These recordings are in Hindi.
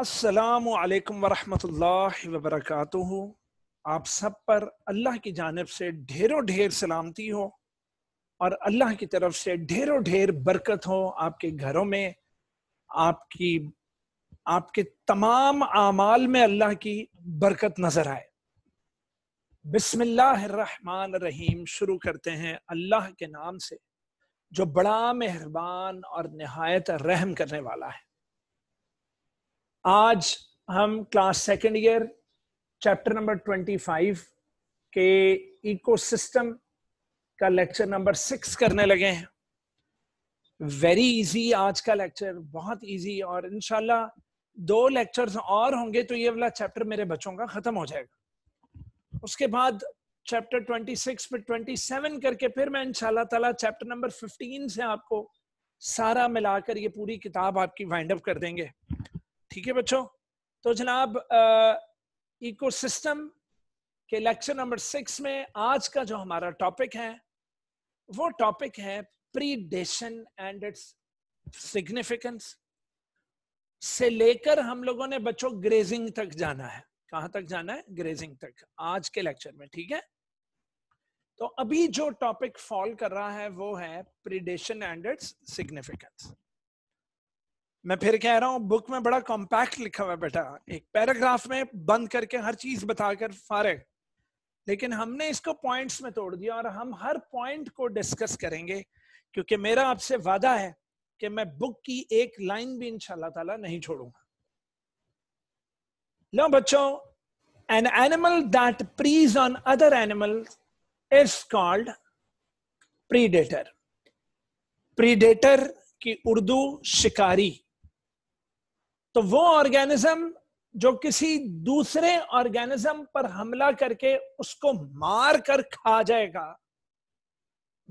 असलकम वरम वबरक आप सब पर अल्लाह की जानब से ढेरों ढेर सलामती हो और अल्लाह की तरफ से ढेरों ढेर बरकत हो आपके घरों में आपकी आपके तमाम आमाल में अल्लाह की बरकत नज़र आए बिस्मिल्लाहमान रहीम शुरू करते हैं अल्लाह के नाम से जो बड़ा मेहरबान और नहायत रहम करने वाला है आज हम class second year chapter number twenty five के इकोसिस्टम का लेक्चर नंबर सिक्स करने लगे हैं वेरी इजी आज का लेक्चर बहुत इजी और इनशाला दो लेक्चर्स और होंगे तो ये वाला चैप्टर मेरे बच्चों का खत्म हो जाएगा उसके बाद चैप्टर 26 फिर 27 करके फिर मैं इनशाला तला चैप्टर नंबर 15 से आपको सारा मिलाकर ये पूरी किताब आपकी वाइंड अप कर देंगे ठीक है बच्चों तो जनाब इकोसिस्टम के लेक्चर नंबर सिक्स में आज का जो हमारा टॉपिक है वो टॉपिक है प्रीडेशन एंड इट्स सिग्निफिकेंस से लेकर हम लोगों ने बच्चों ग्रेजिंग तक जाना है कहां तक जाना है ग्रेजिंग तक आज के लेक्चर में ठीक है तो अभी जो टॉपिक फॉल कर रहा है वो है प्रीडेशन एंड इट्स सिग्निफिकेंस मैं फिर कह रहा हूँ बुक में बड़ा कॉम्पैक्ट लिखा हुआ बेटा एक पैराग्राफ में बंद करके हर चीज बताकर फारे लेकिन हमने इसको पॉइंट्स में तोड़ दिया और हम हर पॉइंट को डिस्कस करेंगे क्योंकि मेरा आपसे वादा है कि मैं बुक की एक लाइन भी इंशाल्लाह ताला नहीं छोड़ूंगा लो बच्चों an animal that preys on other animal is called predator predator की उर्दू शिकारी तो वो ऑर्गेनिज्म जो किसी दूसरे ऑर्गेनिज्म पर हमला करके उसको मार कर खा जाएगा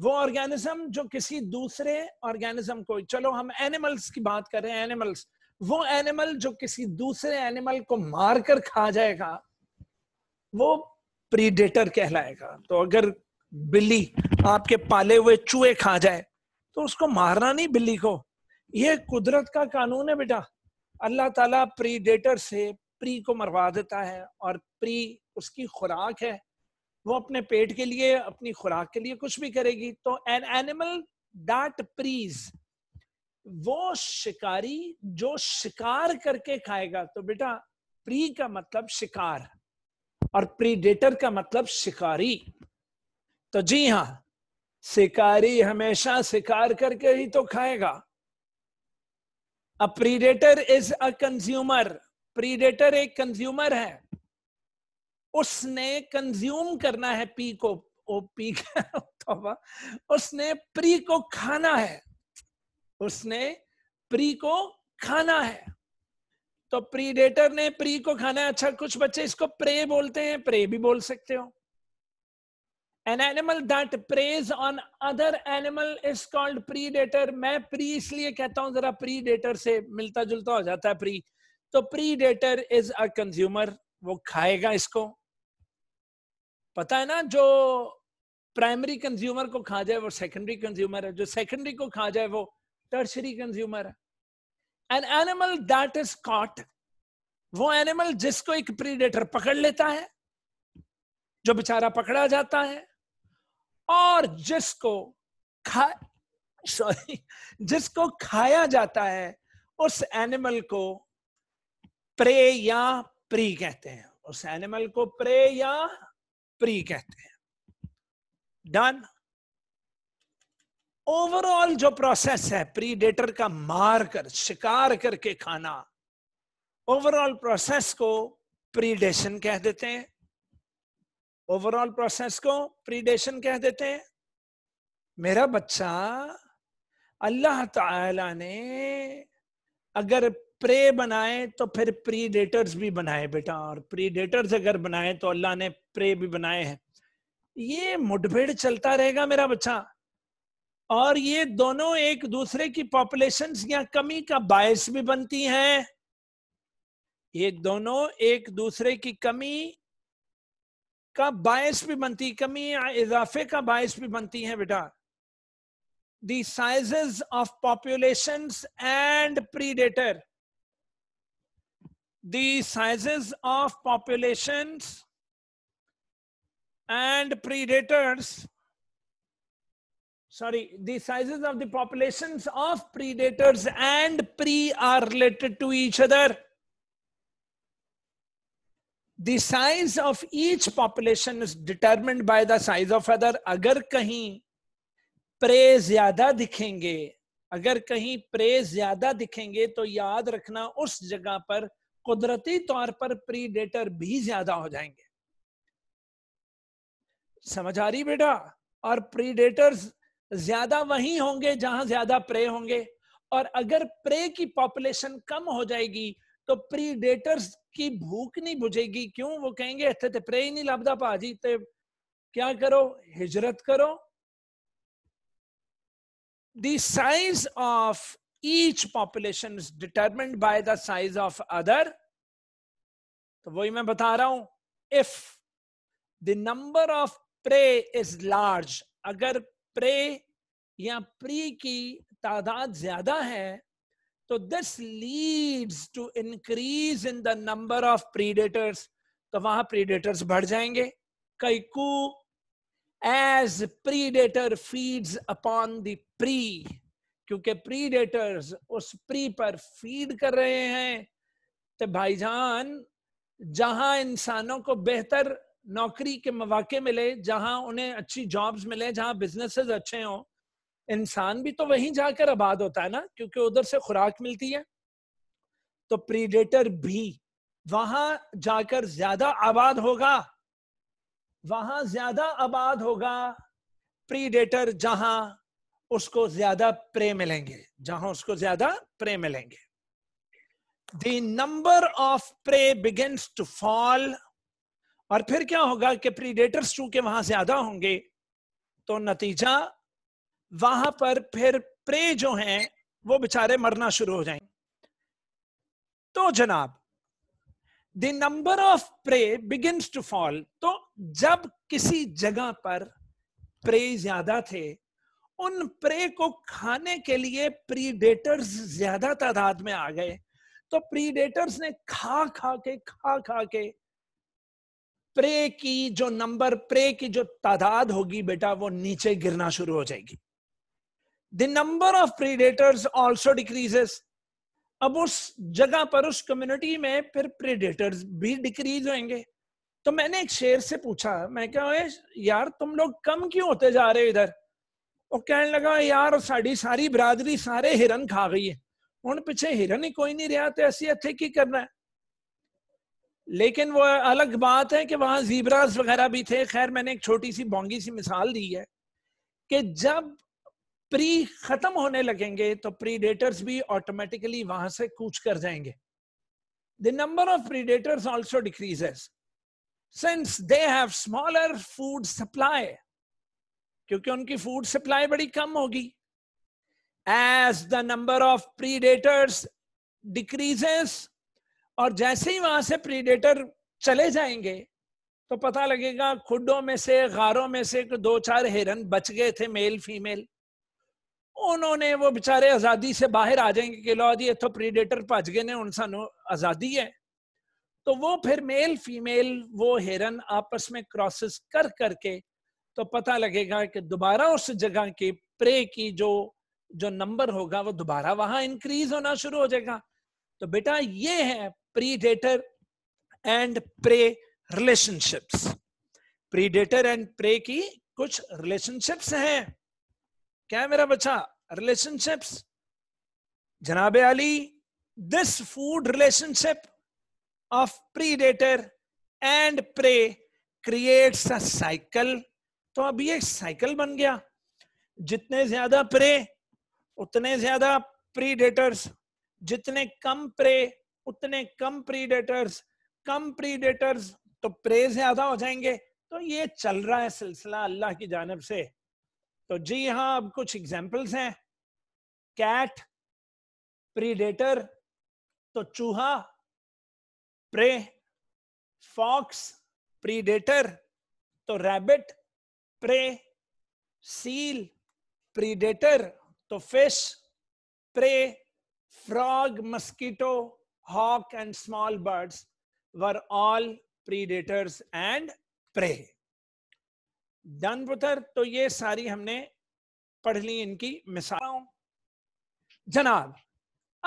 वो ऑर्गेनिज्म जो किसी दूसरे ऑर्गेनिज्म को चलो हम एनिमल्स की बात करें एनिमल्स वो एनिमल जो किसी दूसरे एनिमल को मार कर खा जाएगा वो प्रीडेटर कहलाएगा तो अगर बिल्ली आपके पाले हुए चूहे खा जाए तो उसको मारना नहीं बिल्ली को ये कुदरत का कानून है बेटा अल्लाह ताला प्रीडेटर से प्री को मरवा देता है और प्री उसकी खुराक है वो अपने पेट के लिए अपनी खुराक के लिए कुछ भी करेगी तो एन एनिमल डाट प्रीज वो शिकारी जो शिकार करके खाएगा तो बेटा प्री का मतलब शिकार और प्रीडेटर का मतलब शिकारी तो जी हाँ शिकारी हमेशा शिकार करके ही तो खाएगा a predator is a consumer predator एक कंज्यूमर है उसने कंज्यूम करना है पी को ओ पी का उसने प्री को खाना है उसने प्री को खाना है तो प्रीडेटर ने प्री को खाना है अच्छा कुछ बच्चे इसको प्रे बोलते हैं प्रे भी बोल सकते हो an animal that preys on other animal is called predator मैं pre इसलिए कहता हूं जरा predator से मिलता जुलता हो जाता है pre तो predator is a consumer वो खाएगा इसको पता है ना जो प्राइमरी कंज्यूमर को खा जाए वो सेकेंडरी कंज्यूमर है जो सेकेंडरी को खा जाए वो टर्शरी कंज्यूमर है an animal that is caught वो एनिमल जिसको एक प्रीडेटर पकड़ लेता है जो बेचारा पकड़ा जाता है और जिसको खा सॉरी जिसको खाया जाता है उस एनिमल को प्रे या प्री कहते हैं उस एनिमल को प्रे या प्री कहते हैं डन ओवरऑल जो प्रोसेस है प्रीडेटर का मार कर शिकार करके खाना ओवरऑल प्रोसेस को प्रीडेशन कह देते हैं ओवरऑल प्रोसेस को प्रीडेशन कह देते हैं मेरा बच्चा अल्लाह ताला ने अगर प्रे बनाए तो फिर प्रीडेटर्स भी बनाए बेटा और प्रीडेटर्स अगर बनाए तो अल्लाह ने प्रे भी बनाए हैं ये मुठभेड़ चलता रहेगा मेरा बच्चा और ये दोनों एक दूसरे की पॉपुलेशन या कमी का बायस भी बनती हैं ये दोनों एक दूसरे की कमी का बायस भी बनती कमी या इजाफे का बायस भी बनती है बेटा the sizes of population and predator the sizes of populations and predators sorry the sizes of the populations of predators and prey are related to each other the size of each population is determined by the size of other अगर कहीं प्रे ज्यादा दिखेंगे अगर कहीं प्रे ज्यादा दिखेंगे तो याद रखना उस जगह पर कुदरती तौर पर प्रीडेटर भी ज्यादा हो जाएंगे समझ आ रही बेटा और प्रीडेटर्स ज्यादा वहीं होंगे जहां ज्यादा प्रे होंगे और अगर प्रे की पॉपुलेशन कम हो जाएगी तो प्रीडेटर्स की भूख नहीं बुझेगी क्यों वो कहेंगे इतने तो प्रे ही नहीं लभदा पा तो क्या करो हिजरत करो the size of each population determined by the size of other तो वही मैं बता रहा हूं if the number of prey is large अगर प्रे या प्री की तादाद ज्यादा है तो this leads to increase in the number of predators तो वहां प्रीडेटर्स बढ़ जाएंगे कैकू as predator feeds upon the prey क्योंकि प्रीडेटर्स उस प्री पर फीड कर रहे हैं तो भाईजान जहां इंसानों को बेहतर नौकरी के मौके मिले जहां उन्हें अच्छी जॉब्स मिले जहां बिजनेसेस अच्छे हों इंसान भी तो वहीं जाकर आबाद होता है ना क्योंकि उधर से खुराक मिलती है तो प्रीडेटर भी वहां जाकर ज्यादा आबाद होगा वहां ज्यादा आबाद होगा प्रीडेटर जहां उसको ज्यादा प्रे मिलेंगे जहां उसको ज्यादा प्रे मिलेंगे the number of prey begin to fall और फिर क्या होगा कि प्रीडेटर्स चूंकि वहां ज्यादा होंगे तो नतीजा वहां पर फिर प्रे जो हैं वो बेचारे मरना शुरू हो जाएंगे तो जनाब the number of prey begins to fall तो जब किसी जगह पर प्रे ज्यादा थे उन प्रे को खाने के लिए प्रीडेटर्स ज्यादा तादाद में आ गए तो प्रीडेटर्स ने खा खा के खा खा के प्रे की जो नंबर प्रे की जो तादाद होगी बेटा वो नीचे गिरना शुरू हो जाएगी the number of predators also decreases अब उस जगह पर उस कम्युनिटी में फिर प्रीडेटर्स भी डिक्रीज होंगे तो मैंने एक शेर से पूछा मैं क्या यार तुम लोग कम क्यों होते जा रहे हो इधर वो कहने लगा यार साड़ी सारी बरादरी सारे हिरन खा गई है उन पीछे हिरन ही कोई नहीं रहा तो ऐसी इतने की करना है लेकिन वो अलग बात है कि वहां जीबराज वगैरह भी थे खैर मैंने एक छोटी सी बोंगी सी मिसाल दी है कि जब प्री खत्म होने लगेंगे तो प्रीडेटर्स भी ऑटोमेटिकली वहां से कूच कर जाएंगे the number of predators also decreases since they have smaller food supply क्योंकि उनकी फूड सप्लाई बड़ी कम होगी as the number of predators decreases और जैसे ही वहां से प्रीडेटर चले जाएंगे तो पता लगेगा खुडों में से गारों में से दो चार हिरन बच गए थे मेल फीमेल उन्होंने वो बेचारे आजादी से बाहर आ जाएंगे कि लो जी इतों प्रीडेटर भज गए ने हूँ सानू आजादी है तो वो फिर मेल फीमेल वो हिरन आपस में क्रॉसेस कर करके तो पता लगेगा कि दोबारा उस जगह के प्रे की जो जो नंबर होगा वो दोबारा वहां इंक्रीज होना शुरू हो जाएगा तो बेटा ये है predator and prey relationships predator and prey की कुछ रिलेशनशिप्स हैं क्या है मेरा बच्चा relationships. Janabe अली this food relationship of predator and prey creates cycle. तो अब ये साइकिल बन गया जितने ज्यादा प्रे उतने ज्यादा प्रीडेटर्स जितने कम प्रे उतने कम प्रीडेटर्स कम प्री डेटर्स तो प्रे ज्यादा हो जाएंगे तो ये चल रहा है सिलसिला अल्लाह की जानब से तो जी हाँ अब कुछ एग्जाम्पल्स हैं कैट प्रीडेटर तो चूहा प्रे फॉक्स प्रीडेटर तो रैबिट प्रे सील प्रीडेटर तो fish prey frog mosquito hawk and small birds were all predators and prey done brother तो ये सारी हमने पढ़ ली इनकी मिसालों जनाब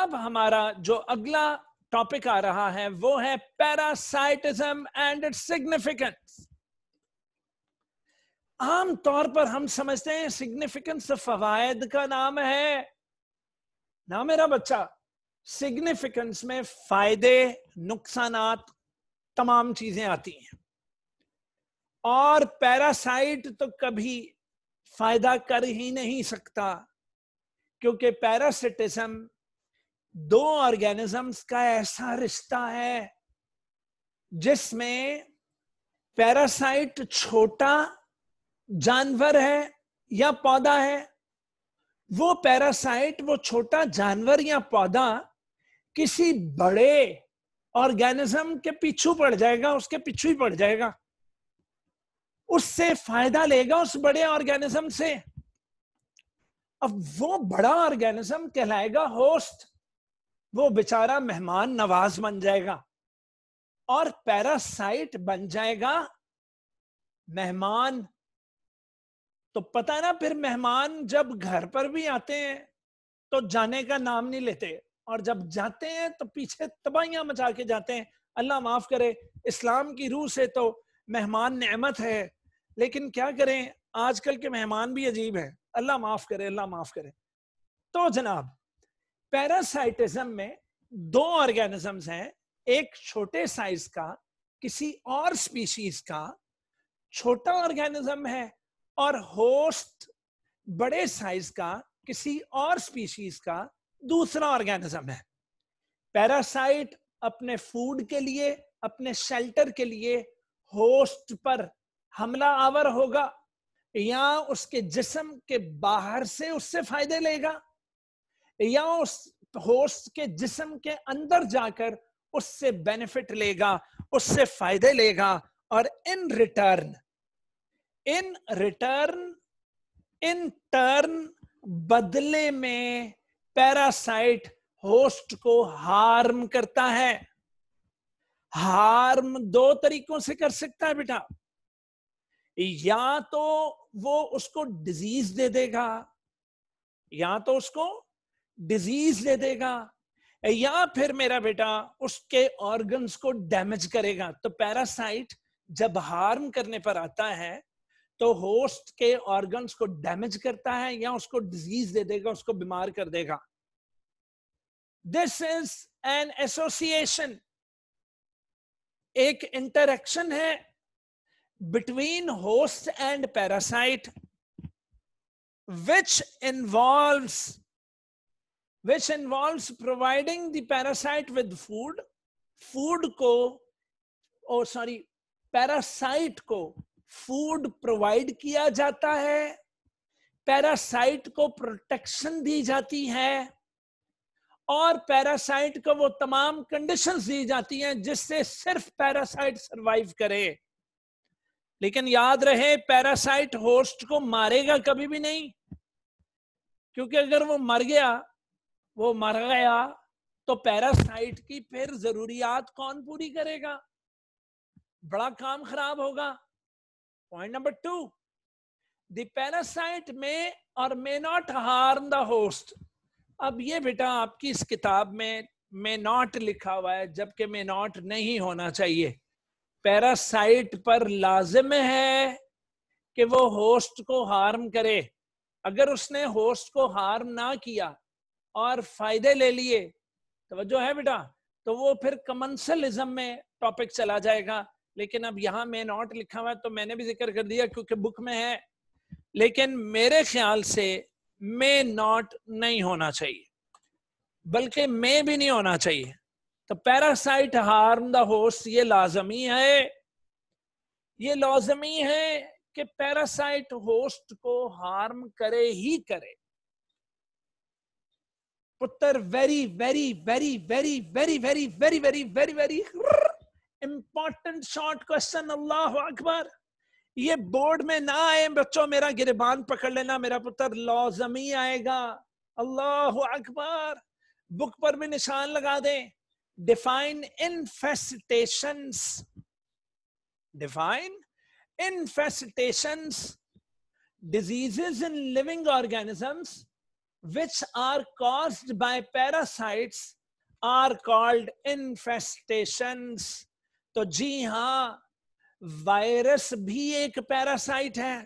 अब हमारा जो अगला टॉपिक आ रहा है वो है पैरासाइटिज्म एंड इट्स सिग्निफिकेंस आम तौर पर हम समझते हैं सिग्निफिकेंस फवायद का नाम है ना मेरा बच्चा सिग्निफिकेंस में फायदे नुकसान तमाम चीजें आती हैं और पैरासाइट तो कभी फायदा कर ही नहीं सकता क्योंकि पैरासिटिज्म दो ऑर्गेनिजम्स का ऐसा रिश्ता है जिसमें पैरासाइट छोटा जानवर है या पौधा है वो पैरासाइट वो छोटा जानवर या पौधा किसी बड़े ऑर्गेनिज्म के पीछू पड़ जाएगा उसके पीछू ही पड़ जाएगा उससे फायदा लेगा उस बड़े ऑर्गेनिज्म से अब वो बड़ा ऑर्गेनिज्म कहलाएगा होस्ट वो बेचारा मेहमान नवाज बन जाएगा और पैरासाइट बन जाएगा मेहमान तो पता है ना फिर मेहमान जब घर पर भी आते हैं तो जाने का नाम नहीं लेते और जब जाते हैं तो पीछे तबाहियां मचा के जाते हैं अल्लाह माफ करे इस्लाम की रूह से तो मेहमान नेमत है लेकिन क्या करें आजकल के मेहमान भी अजीब हैं अल्लाह माफ करे अल्लाह माफ करे तो जनाब पैरासाइटिज्म में दो ऑर्गेनिजम्स हैं एक छोटे साइज का किसी और स्पीशीज का छोटा ऑर्गेनिज्म है और होस्ट बड़े साइज का किसी और स्पीशीज का दूसरा ऑर्गेनिज्म है पैरासाइट अपने फूड के लिए अपने शेल्टर के लिए होस्ट पर हमला आवर होगा या उसके जिसम के बाहर से उससे फायदे लेगा या उस होस्ट के जिसम के अंदर जाकर उससे बेनिफिट लेगा उससे फायदे लेगा और in return in return in turn बदले में पैरासाइट होस्ट को हार्म करता है हार्म दो तरीकों से कर सकता है बेटा या तो वो उसको डिजीज दे देगा या तो उसको डिजीज दे देगा या फिर मेरा बेटा उसके ऑर्गन्स को डैमेज करेगा तो पैरासाइट जब हार्म करने पर आता है तो होस्ट के ऑर्गन्स को डैमेज करता है या उसको डिजीज दे देगा उसको बीमार कर देगा दिस इज एन एसोसिएशन एक इंटरेक्शन है between host and parasite which involves which involves providing the parasite with food food ko oh sorry parasite ko food provide kiya jata hai parasite ko protection di jati hai और पैरासाइट को वो तमाम कंडीशंस दी जाती हैं जिससे सिर्फ पैरासाइट सरवाइव करे लेकिन याद रहे पैरासाइट होस्ट को मारेगा कभी भी नहीं क्योंकि अगर वो मर गया वो मर गया तो पैरासाइट की फिर जरूरियात कौन पूरी करेगा बड़ा काम खराब होगा पॉइंट नंबर टू दैरासाइट में और may not harm the host अब ये बेटा आपकी इस किताब में मे नॉट लिखा हुआ है जबकि मे नॉट नहीं होना चाहिए पैरासाइट पर लाजिम है कि वो होस्ट को हार्म करे अगर उसने होस्ट को हार्म ना किया और फायदे ले लिए तो है बेटा तो वो फिर कमंसलिज्म में टॉपिक चला जाएगा लेकिन अब यहां मैं नॉट लिखा हुआ तो मैंने भी जिक्र कर दिया क्योंकि बुक में है लेकिन मेरे ख्याल से मे नॉट नहीं होना चाहिए बल्कि मैं भी नहीं होना चाहिए तो पैरासाइट हार्म द होस्ट ये लाजमी है ये लाजमी है कि पैरासाइट होस्ट को हार्म करे ही करे पुत्र very very very very very very very very very very important short question Allah अकबर ये बोर्ड में ना आए बच्चों मेरा गिरबान पकड़ लेना मेरा पुत्र लॉजमी आएगा अल्लाह अकबर बुक पर भी निशान लगा दें define infestations define infestations diseases in living organisms which are caused by parasites are called infestations to ji ha virus भी एक पैरासाइट है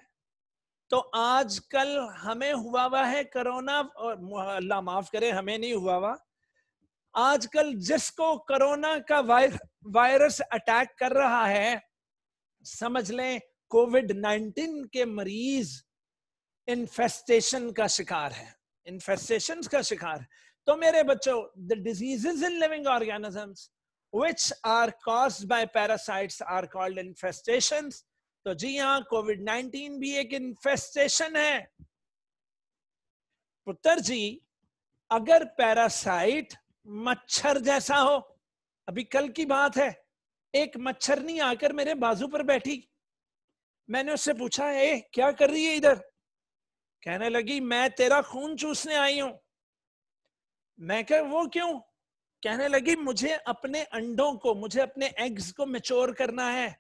तो आजकल हमें हुआ हुआ है कोरोना और अल्लाह माफ करे हमें नहीं हुआ हुआ आजकल जिसको कोरोना का वायरस अटैक कर रहा है समझ लें कोविड 19 के मरीज इन्फेस्टेशन का शिकार है इन्फेस्टेशन का शिकार तो मेरे बच्चों the diseases in living organisms which are cause by parasites are called infestation तो जी हाँ कोविड 19 भी एक इन्फेस्टेशन है पुत्र जी अगर पैरासाइट मच्छर जैसा हो अभी कल की बात है एक मच्छरनी आकर मेरे बाजू पर बैठी मैंने उससे पूछा ए क्या कर रही है इधर कहने लगी मैं तेरा खून चूसने आई हूं मैं कह वो क्यों कहने लगी मुझे अपने अंडों को मुझे अपने एग्स को मेच्योर करना है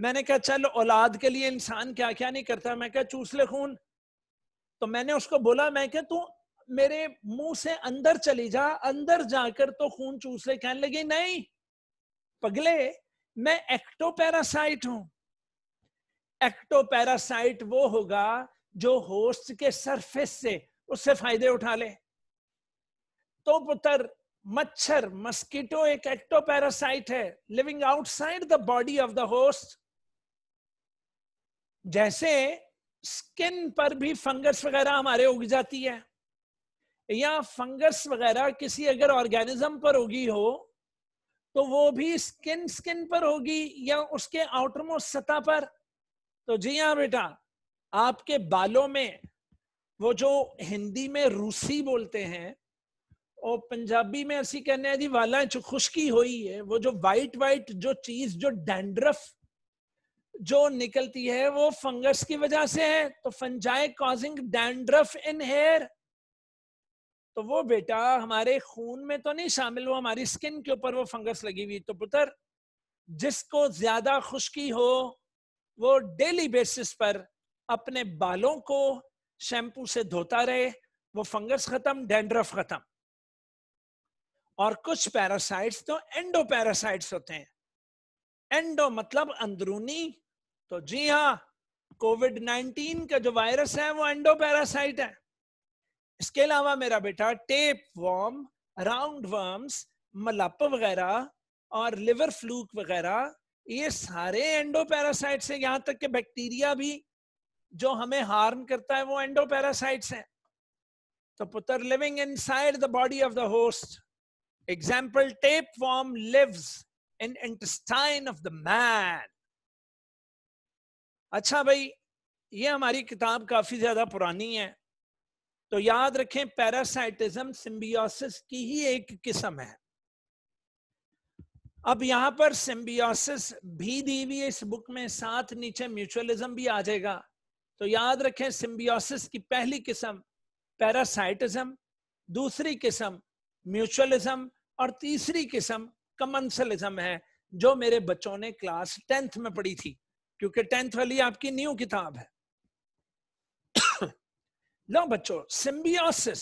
मैंने कहा चल औलाद के लिए इंसान क्या क्या नहीं करता मैं क्या चूस ले खून तो मैंने उसको बोला मैं क्या तू मेरे मुंह से अंदर चली जा अंदर जाकर तो खून चूस ले कहने लगी नहीं पगले मैं एक्टोपैरासाइट हूं एक्टोपैरासाइट वो होगा जो होस्ट के सरफेस से उससे फायदे उठा ले तो पुत्र मच्छर मस्कीटो एक एक्टोपैरासाइट है living outside the body of the host जैसे स्किन पर भी फंगस वगैरह हमारे उग जाती है या फंगस वगैरह किसी अगर ऑर्गेनिज्म पर होगी हो तो वो भी स्किन स्किन पर होगी या उसके आउटरमोस्ट सतह पर तो जी हाँ बेटा आपके बालों में वो जो हिंदी में रूसी बोलते हैं और पंजाबी में ऐसी कहने जी वाला जो खुश्की हुई है वो जो वाइट वाइट जो चीज जो डेंड्रफ जो निकलती है वो फंगस की वजह से है तो fungi causing dandruff in hair तो वो बेटा हमारे खून में तो नहीं शामिल वो हमारी स्किन के ऊपर वो फंगस लगी हुई तो पुत्र जिसको ज्यादा खुश्की हो वो डेली बेसिस पर अपने बालों को शैम्पू से धोता रहे वो फंगस खत्म डेंड्रफ खत्म और कुछ पैरासाइट्स तो एंडो पैरासाइट्स होते हैं एंडो मतलब अंदरूनी तो जी हाँ कोविड 19 का जो वायरस है वो एंडो पैरासाइट है इसके अलावा मेरा बेटा टेप वॉर्म राउंड वर्म्स मलप वगैरह और लिवर फ्लूक वगैरह ये सारे एंडोपैरासाइट्स हैं यहाँ तक के बैक्टीरिया भी जो हमें हार्म करता है वो एंडोपैरासाइट्स हैं तो पुत्र living inside the body of the host example tape worm lives in intestine of the man अच्छा भाई ये हमारी किताब काफी ज्यादा पुरानी है तो याद रखें पैरासाइटिज्म सिंबियोसिस की ही एक किस्म है अब यहां पर सिंबियोसिस भी दी हुई इस बुक में साथ नीचे म्यूचुअलिज्म भी आ जाएगा तो याद रखें सिंबियोसिस की पहली किस्म पैरासाइटिज्म दूसरी किस्म म्यूचुअलिज्म और तीसरी किस्म कमंसलिज्म है जो मेरे बच्चों ने क्लास टेंथ में पढ़ी थी क्योंकि टेंथ वाली आपकी न्यू किताब है लो बच्चों symbiosis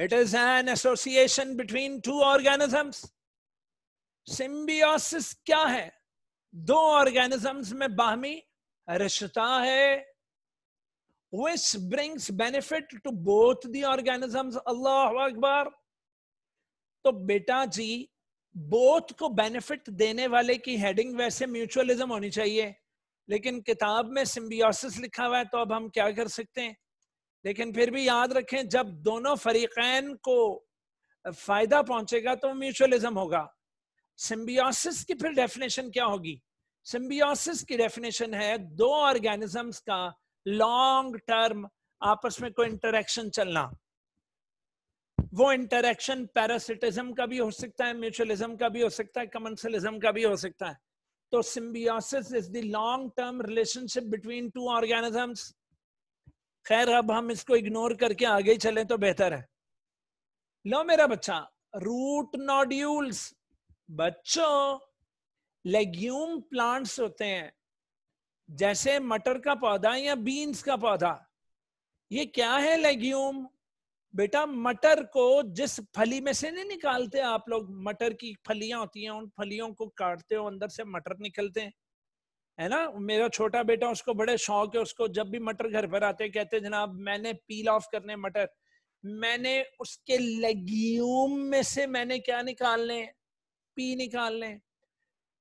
it is an association between two organisms symbiosis क्या है दो ऑर्गेनिजम्स में बाहमी रिश्ता है which brings benefit to both the organisms Allah अकबर तो बेटा जी बोथ को बेनिफिट देने वाले की हेडिंग वैसे म्यूचुअलिज्म होनी चाहिए लेकिन किताब में सिम्बियोसिस लिखा हुआ है तो अब हम क्या कर सकते हैं लेकिन फिर भी याद रखें जब दोनों फरीकैन को फायदा पहुंचेगा तो म्यूचुअलिज्म होगा सिम्बियोसिस की फिर डेफिनेशन क्या होगी सिम्बियोसिस की डेफिनेशन है दो ऑर्गेनिजम्स का लॉन्ग टर्म आपस में कोई इंटरेक्शन चलना वो इंटरेक्शन पैरासिटिज्म का भी हो सकता है म्यूचुअलिज्म का भी हो सकता है कमर्शलिज्म का भी हो सकता है तो symbiosis is the long term relationship between two organisms खैर अब हम इसको इग्नोर करके आगे चले तो बेहतर है लो मेरा बच्चा रूट नॉड्यूल्स बच्चों लेग्यूम प्लांट्स होते हैं जैसे मटर का पौधा या बीन्स का पौधा ये क्या है लेग्यूम बेटा मटर को जिस फली में से नहीं निकालते आप लोग मटर की फलियां होती हैं उन फलियों को काटते हो अंदर से मटर निकलते हैं है ना मेरा छोटा बेटा उसको बड़े शौक है उसको जब भी मटर घर पर आते कहते जनाब मैंने पील ऑफ करने मटर मैंने उसके लेग्यूम में से मैंने क्या निकालने पी निकालने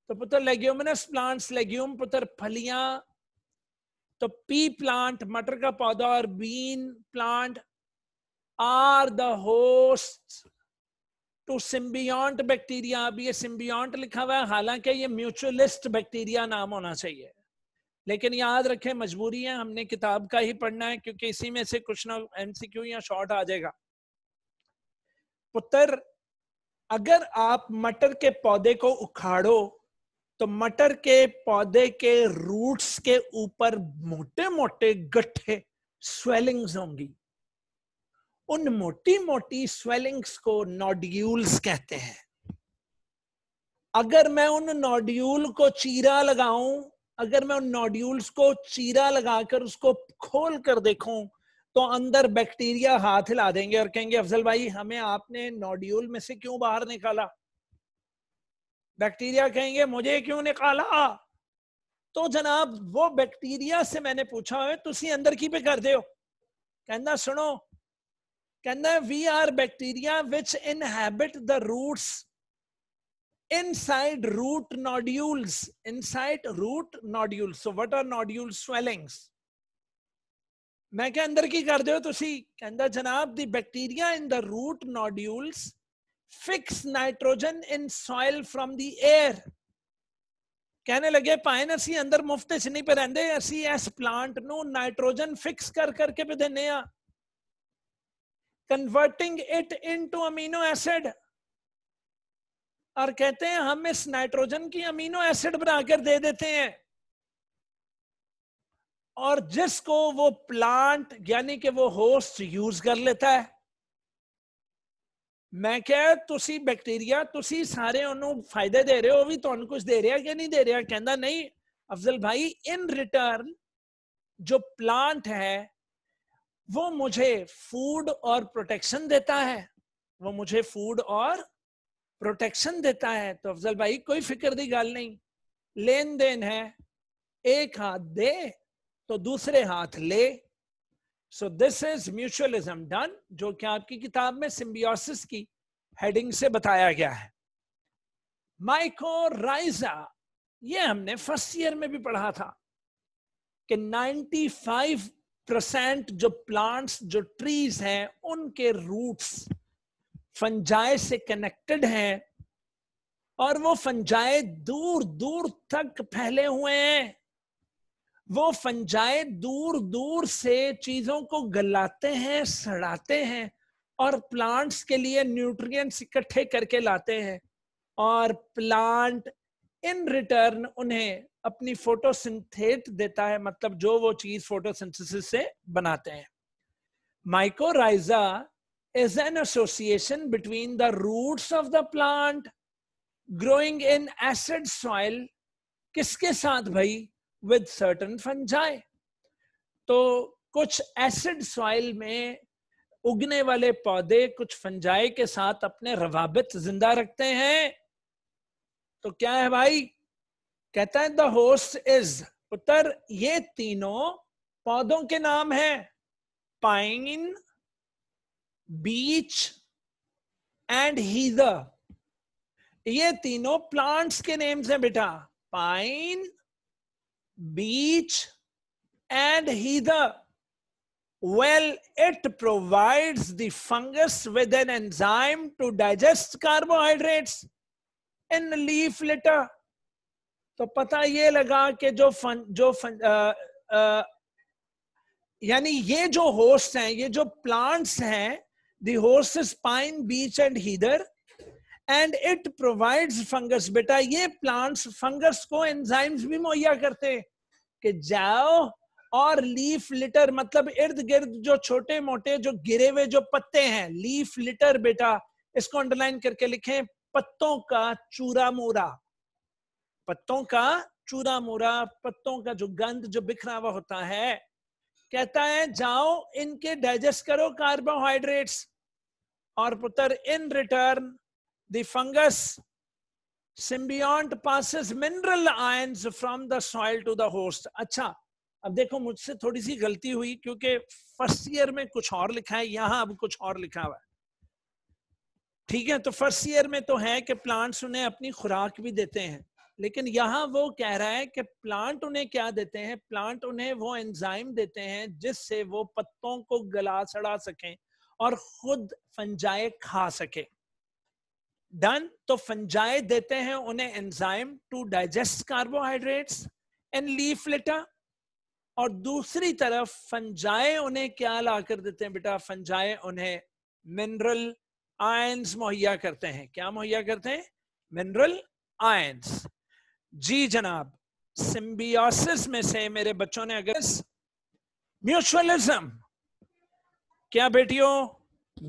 तो पुत्र लेग्यूमिनस प्लांट्स लेग्यूम पुत्र फलिया तो पी प्लांट मटर का पौधा और bean plant are the host to symbiont bacteria अब ये सिम्बियॉन्ट लिखा हुआ है हालांकि ये म्यूचुअलिस्ट बैक्टीरिया नाम होना चाहिए लेकिन याद रखें मजबूरी है हमने किताब का ही पढ़ना है क्योंकि इसी में से कुछ ना एमसीक्यू या शॉर्ट आ जाएगा पुत्र अगर आप मटर के पौधे को उखाड़ो तो मटर के पौधे के रूट्स के ऊपर मोटे मोटे गट्ठे स्वेलिंग्स होंगी उन मोटी मोटी स्वेलिंग्स को नॉड्यूल्स कहते हैं अगर मैं उन नॉड्यूल को चीरा लगाऊं अगर मैं उन नॉड्यूल्स को चीरा लगाकर उसको खोल कर देखूं तो अंदर बैक्टीरिया हाथ ला देंगे और कहेंगे अफजल भाई हमें आपने नॉड्यूल में से क्यों बाहर निकाला बैक्टीरिया कहेंगे मुझे क्यों निकाला तो जनाब वो बैक्टीरिया से मैंने पूछा है तुम अंदर की पे कर दे कहना सुनो कहना we are bacteria which inhabit the root inside root nodules inside root nodules what are nodule swellings मैं क्या अंदर की कर दो कहना जनाब the bacteria in the root nodules fix nitrogen in soil from the air कहने लगे भाए असी अंदर मुफ्त च नहीं पे रेंदे असी प्लांट नाइट्रोजन फिक्स कर करके भी देने converting it into amino acid और कहते हैं हम इस नाइट्रोजन की अमीनो एसिड बनाकर दे देते हैं और जिसको वो प्लांट यानी कि वो होस्ट यूज कर लेता है मैं क्या तुसी बैक्टीरिया तुसी सारे ਉਹਨੂੰ ਫਾਇਦੇ ਦੇ ਰਹੇ ਹੋ ਵੀ ਤੁਹਾਨੂੰ ਕੁਝ ਦੇ ਰਿਹਾ ਕਿ ਨਹੀਂ ਦੇ ਰਿਹਾ ਕਹਿੰਦਾ ਨਹੀਂ ਅਫਜ਼ਲ ਭਾਈ ਇਨ ਰਿਟਰਨ जो प्लांट है वो मुझे फूड और प्रोटेक्शन देता है वो मुझे फूड और प्रोटेक्शन देता है तो अफजल भाई कोई फिक्र दी गाल नहीं लेन देन है एक हाथ दे तो दूसरे हाथ ले so this is mutualism done जो कि आपकी किताब में सिम्बियोसिस की हेडिंग से बताया गया है माइको राइजा ये हमने फर्स्ट ईयर में भी पढ़ा था कि 95 क्रसेंट जो प्लांट्स जो ट्रीज हैं उनके रूट्स फंजाए से कनेक्टेड हैं और वो फंजाए दूर दूर तक फैले हुए हैं वो फंजाए दूर दूर से चीजों को गलाते हैं सड़ाते हैं और प्लांट्स के लिए न्यूट्रिएंट्स इकट्ठे करके लाते हैं और प्लांट इन रिटर्न उन्हें अपनी फोटोसिंथेट देता है मतलब जो वो चीज फोटोसिंथेसिस से बनाते हैं mycorrhiza is an association between the roots of the plant growing in acid soil किसके साथ भाई विद सर्टन फंजाई तो कुछ एसिड सॉइल में उगने वाले पौधे कुछ फंजाई के साथ अपने रवाबित जिंदा रखते हैं तो क्या है भाई कहता है द होस्ट इज उत्तर ये तीनों पौधों के नाम है पाइन बीच एंड हीजा ये तीनों प्लांट्स के नेम्स हैं बेटा pine beech and heather well it provides the fungus with an enzyme to digest carbohydrates in leaf litter तो पता ये लगा कि जो फन जो फन uh, uh, यानी ये जो होस्ट हैं ये जो प्लांट्स हैं host is pine beech and heather and it provides fungus बेटा ये प्लांट्स फंगस को एंजाइम्स भी मुहैया करते कि जाओ और लीफ लिटर मतलब इर्द गिर्द जो छोटे मोटे जो गिरे हुए जो पत्ते हैं लीफ लिटर बेटा इसको अंडरलाइन करके लिखें पत्तों का चूरा मोरा पत्तों का चूरा मोरा पत्तों का जो गंध जो बिखरा हुआ होता है कहता है जाओ इनके डाइजेस्ट करो कार्बोहाइड्रेट्स और पुत्र in return the fungus symbiont passes mineral ion from the soil to the host अच्छा अब देखो मुझसे थोड़ी सी गलती हुई क्योंकि फर्स्ट ईयर में कुछ और लिखा है यहां अब कुछ और लिखा हुआ है ठीक है तो फर्स्ट ईयर में तो है कि प्लांट्स उन्हें अपनी खुराक भी देते हैं लेकिन यहाँ वो कह रहा है कि प्लांट उन्हें क्या देते हैं प्लांट उन्हें वो एंजाइम देते हैं जिससे वो पत्तों को गला सड़ा सकें और खुद फंजाए खा सके डन तो फंजाए देते हैं उन्हें enzyme to digest carbohydrates and leaf litter और दूसरी तरफ फंजाए उन्हें क्या ला कर देते हैं बेटा फंजाए उन्हें मिनरल आयंस मुहैया करते हैं क्या मुहैया करते हैं मिनरल आयंस जी जनाब सिम्बियोसिस में से मेरे बच्चों ने अगर म्यूचुअलिज्म क्या बेटियों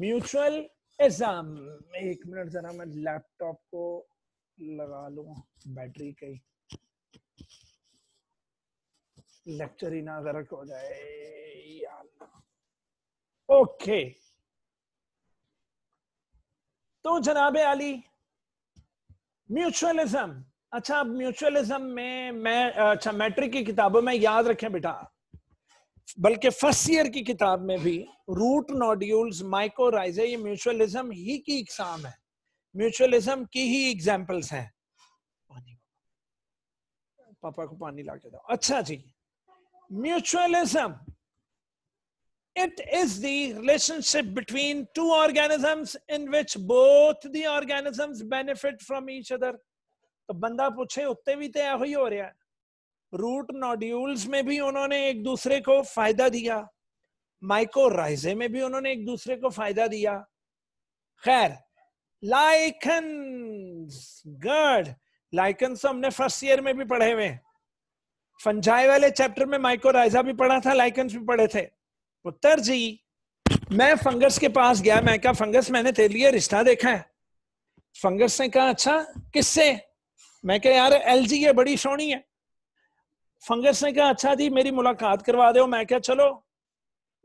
म्यूचुअल एग्जाम एक मिनट जरा मैं लैपटॉप को लगा लू बैटरी कहीं लेक्चर ही ना गर्क हो जाए ओके okay. तो जनाब अली म्यूचुअलिज्म अच्छा म्यूचुअलिज्म में मैं अच्छा मैट्रिक की किताबों में याद रखें बेटा बल्कि फर्स्ट ईयर की किताब में भी रूट नॉड्यूल्स माइकोराइजे ये म्यूचुअलिज्म ही की इकसाम है म्यूचुअलिज्म की ही एग्जाम्पल्स हैं पापा को पानी ला के दो अच्छा जी mutualism It is the relationship between two organisms in which both the organisms benefit from each other. तो बंदा पूछे उत्ते भी तो यही हो रहा है रूट नॉड्यूल्स में भी उन्होंने एक दूसरे को फायदा दिया माइकोराइजे में भी उन्होंने एक दूसरे को फायदा दिया खैर लाइकन गढ़ लाइकन हमने फर्स्ट ईयर में भी पढ़े हुए फंजाई वाले चैप्टर में माइकोराइजा भी पढ़ा था लाइकन्स भी पढ़े थे पुत्र जी मैं फंगस के पास गया मैं कहा फंगस मैंने तेरे लिए रिश्ता देखा है फंगस ने कहा अच्छा किससे मैं क्या यार एल जी है बड़ी सोहनी है फंगस ने कहा अच्छा जी मेरी मुलाकात करवा दो मैं क्या चलो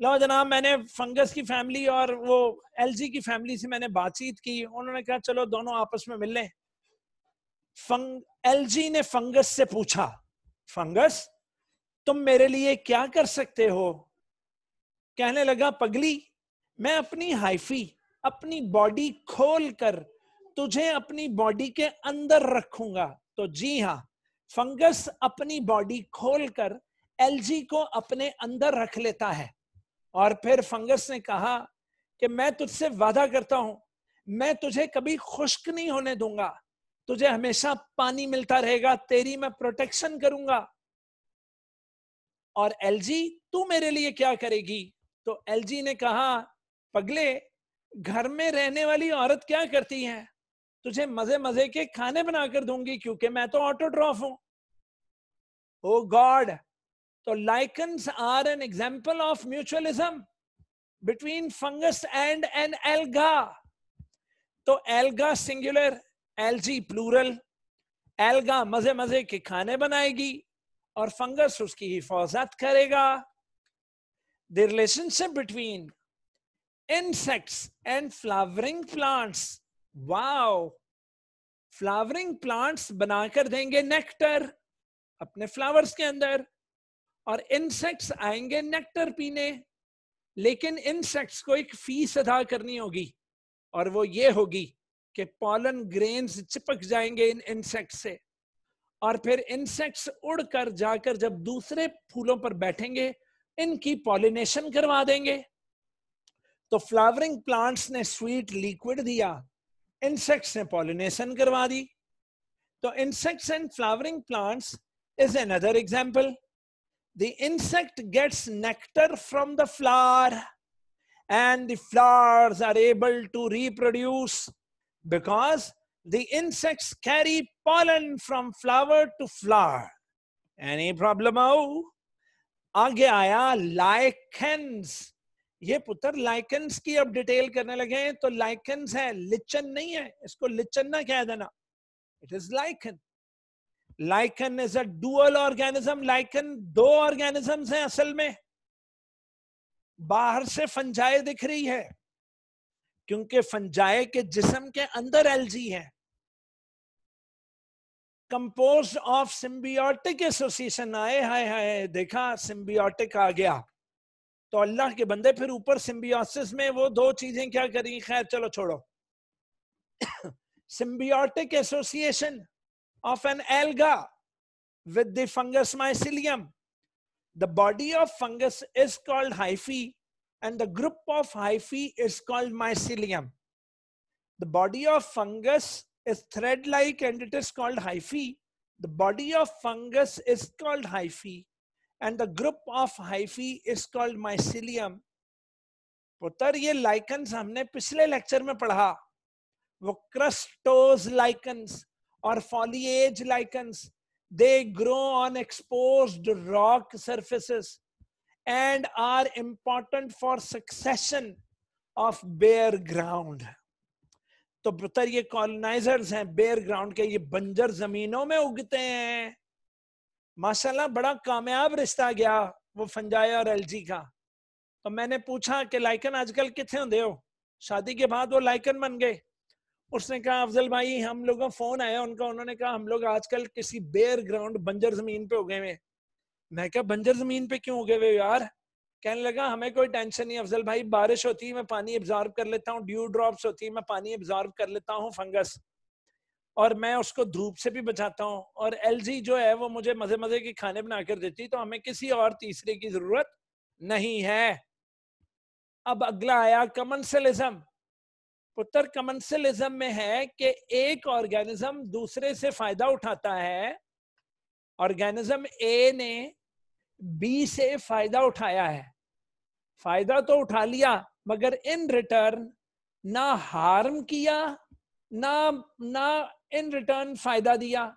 लो जनाब मैंने फंगस की फैमिली और वो जी की फैमिली से मैंने बातचीत की उन्होंने कहा चलो दोनों आपस में मिल लें फंग जी ने फंगस से पूछा फंगस तुम मेरे लिए क्या कर सकते हो कहने लगा पगली मैं अपनी हाइफी अपनी बॉडी खोल कर तुझे अपनी बॉडी के अंदर रखूंगा तो जी हाँ फंगस अपनी बॉडी खोलकर एलजी को अपने अंदर रख लेता है और फिर फंगस ने कहा कि मैं तुझसे वादा करता हूं मैं तुझे कभी खुश्क नहीं होने दूंगा तुझे हमेशा पानी मिलता रहेगा तेरी मैं प्रोटेक्शन करूंगा और एलजी तू मेरे लिए क्या करेगी तो एलजी ने कहा पगले घर में रहने वाली औरत क्या करती है तुझे मजे मजे के खाने बनाकर दूंगी क्योंकि मैं तो ऑटोड्रॉफ हूं ओ गॉड तो lichens are an example of mutualism between fungus and an alga तो alga singular algae plural alga मजे मजे के खाने बनाएगी और फंगस उसकी हिफाजत करेगा the relationship between insects and flowering plants wow flowering plants बनाकर देंगे नेक्टर अपने फ्लावर्स के अंदर और इंसेक्ट्स आएंगे नेक्टर पीने लेकिन इंसेक्ट्स को एक फीस अदा करनी होगी और वो ये होगी कि पॉलन ग्रेन्स चिपक जाएंगे इन इंसेक्ट से और फिर इंसेक्ट्स उड़कर जाकर जब दूसरे फूलों पर बैठेंगे इनकी पॉलिनेशन करवा देंगे तो फ्लावरिंग प्लांट्स ने स्वीट लिक्विड दिया इंसेक्ट्स ने पॉलिनेशन करवा दी तो insects and flowering plants is another example the insect gets nectar from the flower and the flowers are able to reproduce because the insects carry pollen from flower to flower any problem आऊ आगे आया लाइकेंस ये पुत्र लाइकेंस की अब डिटेल करने लगे हैं तो लाइकेंस है लिचन नहीं है इसको लिचन ना कह देना it is lichen lichen is a dual organism lichen दो ऑर्गेनिजम्स हैं असल में बाहर से फंजाए दिख रही है क्योंकि फंजाए के जिसम के अंदर एलजी है कंपोज ऑफ सिम्बियोटिक एसोसिएशन आए हाय हाय देखा सिम्बियोटिक आ गया तो अल्लाह के बंदे फिर ऊपर सिम्बियोसिस में वो दो चीजें क्या करी खैर चलो छोड़ो symbiotic association of an alga with the fungus mycelium the body of fungus is called hyphae and the group of hyphae is called mycelium the body of fungus is thread-like and it is called hyphae. The body of fungus is called hyphae and the group of hyphae is called mycelium. पुत्र ये लाइकन्स हमने पिछले लेक्चर में पढ़ा वो क्रस्टोज lichens और foliage lichens. They grow on exposed rock surfaces and are important for succession of bare ground. तो पुत्र ये कॉलोनाइजर्स हैं बेयर ग्राउंड के ये बंजर जमीनों में उगते हैं माशाल्लाह बड़ा कामयाब रिश्ता गया वो फंजाया और एलजी का तो मैंने पूछा कि लाइकन आजकल कितने होंगे हो शादी के बाद वो लाइकन बन गए उसने कहा अफजल भाई हम लोग फोन आया उनका उन्होंने कहा हम लोग आजकल किसी बेयर ग्राउंड बंजर जमीन पे उगे हुए मैं क्या बंजर जमीन पे क्यों उगे हुए यार कहने लगा हमें कोई टेंशन नहीं अफजल भाई बारिश होती है मैं पानी एब्जॉर्ब कर लेता हूँ ड्यू ड्रॉप्स होती है मैं पानी एब्जॉर्ब कर लेता हूँ फंगस और मैं उसको धूप से भी बचाता हूँ और एल जो है वो मुझे मजे मजे के खाने बना कर देती तो हमें किसी और तीसरे की जरूरत नहीं है अब अगला आया कमनसलिज्म पुत्र कमनसलिज्म में है कि एक ऑर्गेनिज्म दूसरे से फायदा उठाता है ऑर्गेनिज्म ए ने बी से फायदा उठाया है फायदा तो उठा लिया मगर इन रिटर्न ना हार्म किया ना ना इन रिटर्न फायदा दिया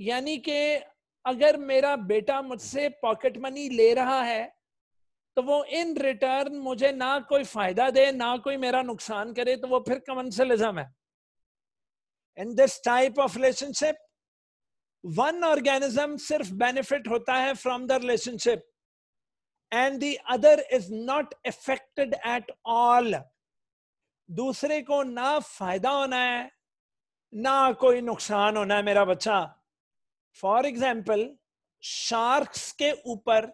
यानी कि अगर मेरा बेटा मुझसे पॉकेट मनी ले रहा है तो वो इन रिटर्न मुझे ना कोई फायदा दे ना कोई मेरा नुकसान करे तो वो फिर कमंसलिज्म है in this type of relationship one organism सिर्फ बेनिफिट होता है from the relationship and the other is not affected at all दूसरे को ना फायदा होना है ना कोई नुकसान होना है मेरा बच्चा फॉर एग्जाम्पल शार्क्स के ऊपर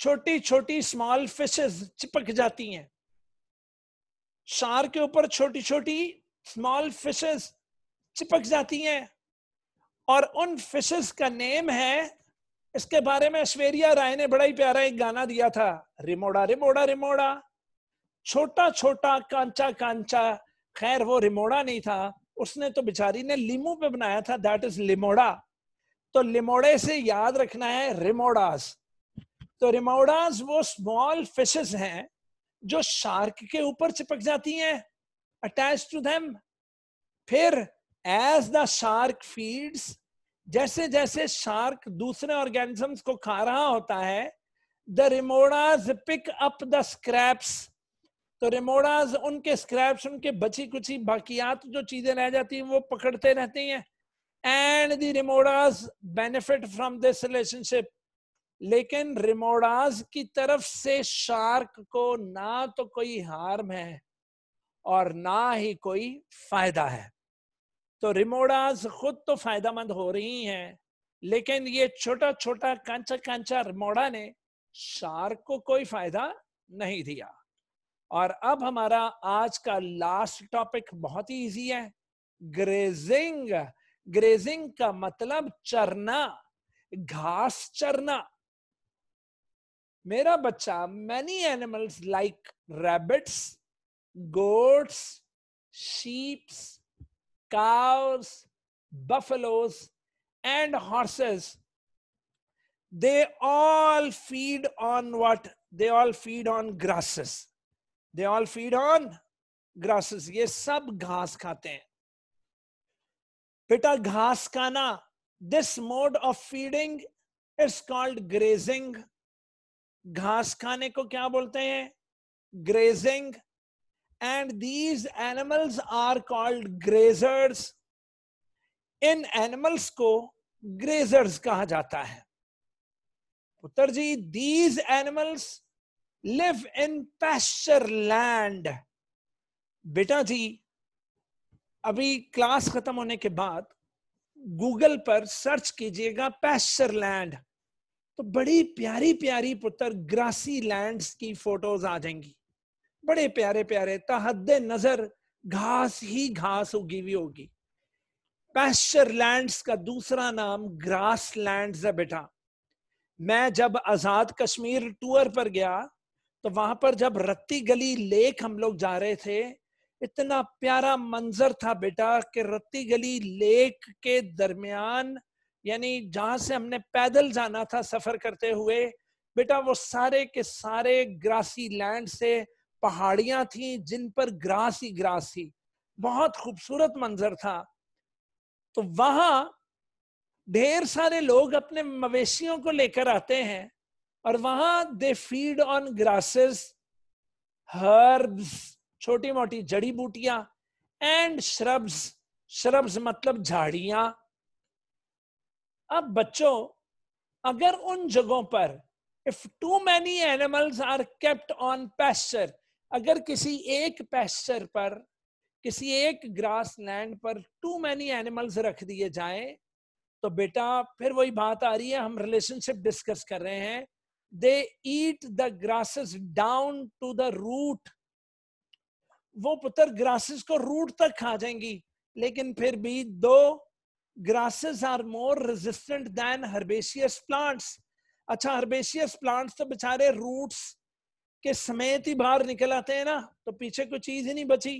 छोटी छोटी स्मॉल फिशेस चिपक जाती हैं शार्क के ऊपर छोटी छोटी स्मॉल फिशेस चिपक जाती हैं और उन फिशेस का नेम है इसके बारे में ऐश्वर्या राय ने बड़ा ही प्यारा एक गाना दिया था रिमोड़ा रिमोड़ा रिमोड़ा छोटा छोटा कांचा कांचा खैर वो रिमोड़ा नहीं था उसने तो बिचारी ने लिमू पे बनाया था दैट इज लिमोड़ा तो लिमोड़े से याद रखना है रिमोडास तो रिमोडास वो स्मॉल फिशेस हैं जो शार्क के ऊपर चिपक जाती हैं अटैच टू देम फिर एज द शार्क फीड्स जैसे जैसे शार्क दूसरे ऑर्गेनिजम्स को खा रहा होता है the remoras pick up the scraps तो रिमोडाज उनके स्क्रैप्स उनके बची कुची बाकियात जो चीजें रह जाती हैं वो पकड़ते रहती हैं and the remoras benefit from this relationship लेकिन रिमोडाज की तरफ से शार्क को ना तो कोई हार्म है और ना ही कोई फायदा है तो रिमोडाज खुद तो फायदा मंद हो रही हैं लेकिन ये छोटा छोटा कांचा कांचा रिमोडा ने शार्क को कोई फायदा नहीं दिया और अब हमारा आज का लास्ट टॉपिक बहुत ही इजी है ग्रेजिंग ग्रेजिंग का मतलब चरना घास चरना मेरा बच्चा many animals like rabbits goats sheeps cows, buffaloes, and horses, they all feed on what? They all feed on grasses. They all feed on grasses. Ye sab घास khate hain. बेटा घास खाना This mode of feeding is called grazing. घास khane ko kya bolte hain? Grazing. and these animals are called grazers. इन एनिमल्स को ग्रेजर्स कहा जाता है पुत्र जी these animals live in pasture land बेटा जी अभी क्लास खत्म होने के बाद गूगल पर सर्च कीजिएगा पैस्चर लैंड तो बड़ी प्यारी प्यारी पुत्र ग्रासी लैंड्स की फोटोज आ जाएंगी बड़े प्यारे प्यारे तहद नजर घास ही घास उगी हुई होगी पैश्चर लैंड्स का दूसरा नाम ग्रास लैंड्स है बेटा मैं जब आजाद कश्मीर टूर पर गया तो वहां पर जब रत्ती गली लेक हम लोग जा रहे थे इतना प्यारा मंजर था बेटा कि रत्ती गली लेक के दरमियान यानी जहां से हमने पैदल जाना था सफर करते हुए बेटा वो सारे के सारे ग्रासी लैंड से पहाड़ियां थी जिन पर ग्रास ही ग्रास थी बहुत खूबसूरत मंजर था तो वहां ढेर सारे लोग अपने मवेशियों को लेकर आते हैं और वहां they feed on grasses herbs छोटी मोटी जड़ी बूटियां एंड श्रब्स श्रब्स मतलब झाड़ियां अब बच्चों अगर उन जगहों पर if too many animals are kept on pasture अगर किसी एक पैस्चर पर किसी एक ग्रास लैंड पर टू मैनी एनिमल्स रख दिए जाए तो बेटा फिर वही बात आ रही है हम रिलेशनशिप डिस्कस कर रहे हैं they eat the grasses down to the root वो पुत्र ग्रासेस को रूट तक खा जाएंगी लेकिन फिर भी दो grasses are more resistant than herbaceous plants अच्छा हर्बेशियस प्लांट्स तो बेचारे रूट्स के समेत ही बाहर निकल आते हैं ना तो पीछे कोई चीज ही नहीं बची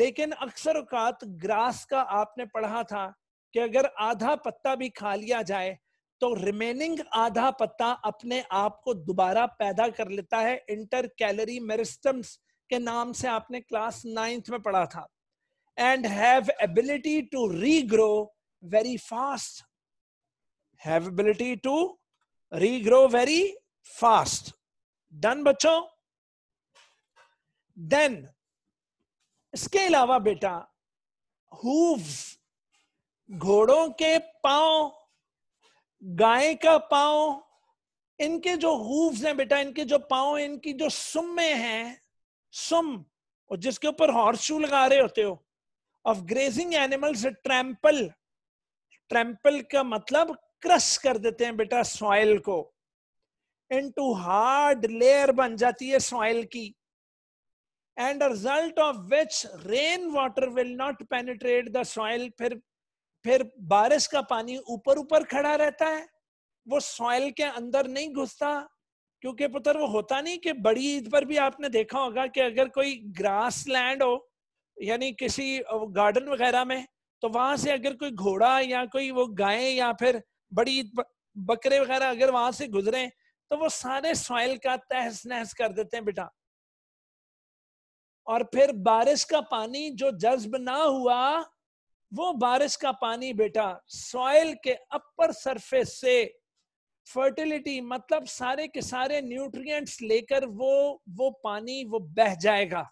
लेकिन अक्सर औकात ग्रास का आपने पढ़ा था कि अगर आधा पत्ता भी खा लिया जाए तो रिमेनिंग आधा पत्ता अपने आप को दोबारा पैदा कर लेता है इंटर कैलरी मेरिस्टम्स के नाम से आपने क्लास नाइन्थ में पढ़ा था and have ability to regrow very fast have ability to regrow very fast done बच्चों देन इसके अलावा बेटा हूव घोड़ों के पांव गाय का पांव इनके जो हूव्स हैं बेटा इनके जो पांव इनकी जो सुम्मे हैं सुम और जिसके ऊपर हॉर्स शू लगा रहे होते हो of grazing animals trample trample का मतलब क्रश कर देते हैं बेटा सॉइल को इनटू हार्ड लेयर बन जाती है सॉइल की and result of which rain water will not penetrate the soil फिर फिर बारिश का पानी ऊपर ऊपर खड़ा रहता है वो सॉइल के अंदर नहीं घुसता क्योंकि पुत्र वो होता नहीं कि बड़ी ईद पर भी आपने देखा होगा कि अगर कोई ग्रास लैंड हो यानी किसी गार्डन वगैरह में तो वहां से अगर कोई घोड़ा या कोई वो गाय या फिर बड़ी ईद बकरे वगैरह अगर वहां से गुजरे तो वो सारे सॉइल का तहस नहस कर देते हैं बेटा और फिर बारिश का पानी जो जज्ब ना हुआ वो बारिश का पानी बेटा सॉइल के अपर सरफेस से फर्टिलिटी मतलब सारे के सारे न्यूट्रिएंट्स लेकर वो वो पानी वो बह जाएगा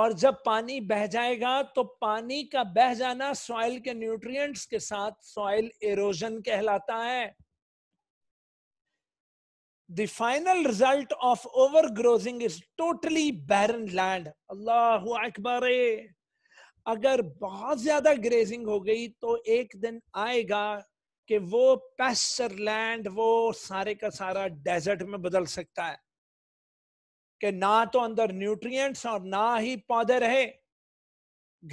और जब पानी बह जाएगा तो पानी का बह जाना सॉइल के न्यूट्रिएंट्स के साथ सॉइल एरोजन कहलाता है the final result of overgrazing is totally barren land allahu akbar eh. अगर बहुत ज्यादा ग्रेजिंग हो गई तो एक दिन आएगा कि वो पैस्चर लैंड वो सारे का सारा डेजर्ट में बदल सकता है कि ना तो अंदर न्यूट्रिएंट्स और ना ही पौधे रहे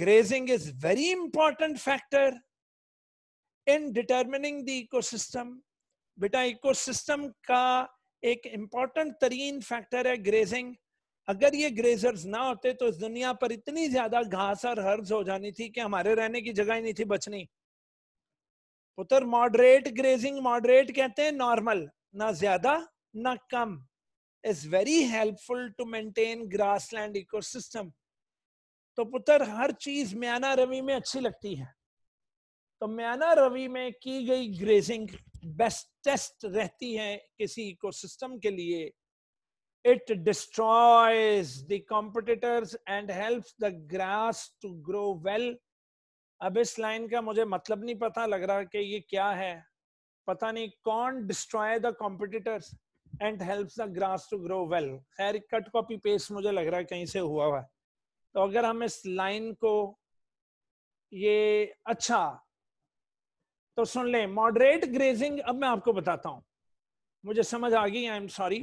grazing is very important factor in determining the ecosystem बेटा इकोसिस्टम का एक इम्पॉर्टेंट तरीन फैक्टर है ग्रेजिंग अगर ये ग्रेजर्स ना होते तो इस दुनिया पर इतनी ज्यादा घास और हर्ब्स हो जानी थी कि हमारे रहने की जगह ही नहीं थी बचनी पुत्र मॉडरेट ग्रेजिंग मॉडरेट कहते हैं नॉर्मल ना ज्यादा ना कम is very helpful to maintain grassland ecosystem तो पुत्र हर चीज म्याना रवि में अच्छी लगती है तो म्याना रवि में की गई ग्रेजिंग बेस्टेस्ट रहती है किसी इकोसिस्टम के लिए it destroy the competitors and help the grass to grow well अब इस लाइन का मुझे मतलब नहीं पता लग रहा कि ये क्या है पता नहीं कौन destroy the competitors and help the grass to grow well खैर कट कॉपी पेस्ट मुझे लग रहा है कहीं से हुआ हुआ तो अगर हम इस लाइन को ये अच्छा तो सुन ले मॉडरेट ग्रेजिंग अब मैं आपको बताता हूं मुझे समझ आ गई आई एम सॉरी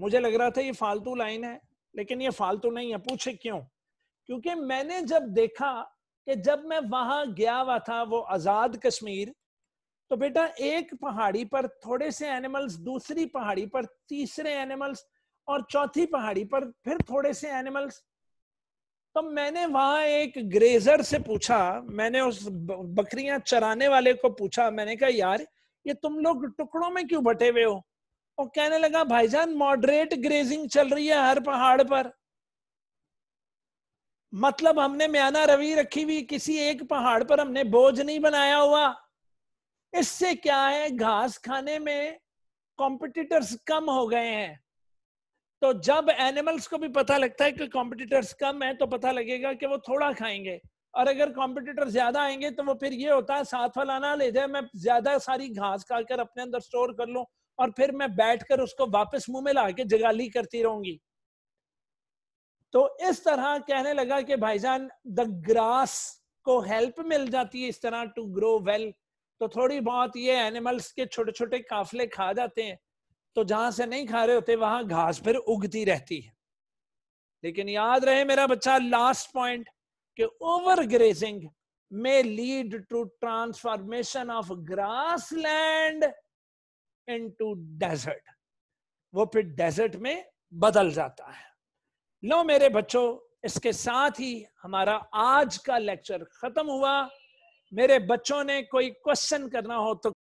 मुझे लग रहा था ये फालतू लाइन है लेकिन ये फालतू नहीं है पूछे क्यों क्योंकि मैंने जब देखा कि जब मैं वहां गया हुआ था वो आजाद कश्मीर तो बेटा एक पहाड़ी पर थोड़े से एनिमल्स दूसरी पहाड़ी पर तीसरे एनिमल्स और चौथी पहाड़ी पर फिर थोड़े से एनिमल्स तो मैंने वहां एक ग्रेजर से पूछा मैंने उस बकरियां चराने वाले को पूछा मैंने कहा यार ये तुम लोग टुकड़ों में क्यों बटे हुए हो और कहने लगा भाईजान मॉडरेट ग्रेजिंग चल रही है हर पहाड़ पर मतलब हमने म्याना रवि रखी हुई किसी एक पहाड़ पर हमने बोझ नहीं बनाया हुआ इससे क्या है घास खाने में कॉम्पिटिटर्स कम हो गए हैं तो जब एनिमल्स को भी पता लगता है कि कॉम्पिटिटर्स कम है तो पता लगेगा कि वो थोड़ा खाएंगे और अगर कॉम्पिटिटर ज्यादा आएंगे तो वो फिर ये होता है साथ वाला ना ले जाए मैं ज्यादा सारी घास खाकर अपने अंदर स्टोर कर लूं और फिर मैं बैठकर उसको वापस मुंह में ला के जगाली करती रहूंगी तो इस तरह कहने लगा कि भाईजान द ग्रास को हेल्प मिल जाती है इस तरह टू ग्रो वेल तो थोड़ी बहुत ये एनिमल्स के छोटे छोटे काफले खा जाते हैं तो जहां से नहीं खा रहे होते वहां घास फिर उगती रहती है लेकिन याद रहे मेरा बच्चा लास्ट पॉइंट कि over grazing to transformation of grass land into desert वो फिर डेजर्ट में बदल जाता है लो मेरे बच्चों इसके साथ ही हमारा आज का लेक्चर खत्म हुआ मेरे बच्चों ने कोई क्वेश्चन करना हो तो